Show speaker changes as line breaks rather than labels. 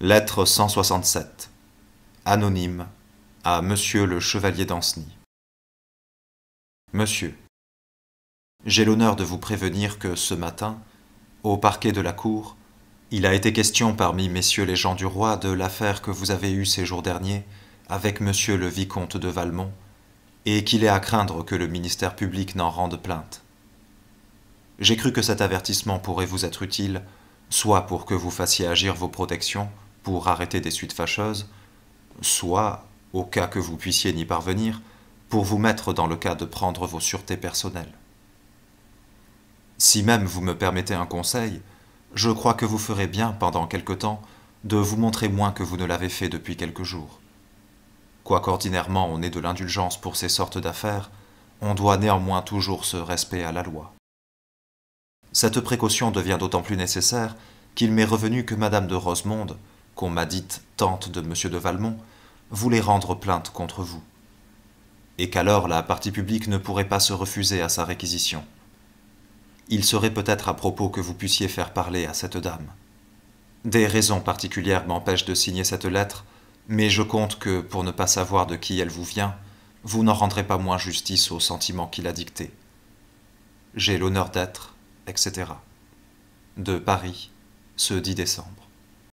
Lettre 167. Anonyme à Monsieur le Chevalier d'Anceny. Monsieur, j'ai l'honneur de vous prévenir que ce matin, au parquet de la cour, il a été question parmi messieurs les gens du roi de l'affaire que vous avez eue ces jours derniers avec monsieur le vicomte de Valmont, et qu'il est à craindre que le ministère public n'en rende plainte. J'ai cru que cet avertissement pourrait vous être utile, soit pour que vous fassiez agir vos protections, pour arrêter des suites fâcheuses, soit, au cas que vous puissiez n'y parvenir, pour vous mettre dans le cas de prendre vos sûretés personnelles. Si même vous me permettez un conseil, je crois que vous ferez bien, pendant quelque temps, de vous montrer moins que vous ne l'avez fait depuis quelques jours. Quoiqu'ordinairement on ait de l'indulgence pour ces sortes d'affaires, on doit néanmoins toujours ce respect à la loi. Cette précaution devient d'autant plus nécessaire qu'il m'est revenu que Madame de Rosemonde, qu'on m'a dite tante de M. de Valmont, voulait rendre plainte contre vous, et qu'alors la partie publique ne pourrait pas se refuser à sa réquisition. Il serait peut-être à propos que vous puissiez faire parler à cette dame. Des raisons particulières m'empêchent de signer cette lettre, mais je compte que, pour ne pas savoir de qui elle vous vient, vous n'en rendrez pas moins justice au sentiment qu'il a dicté. J'ai l'honneur d'être, etc. De Paris, ce 10 décembre.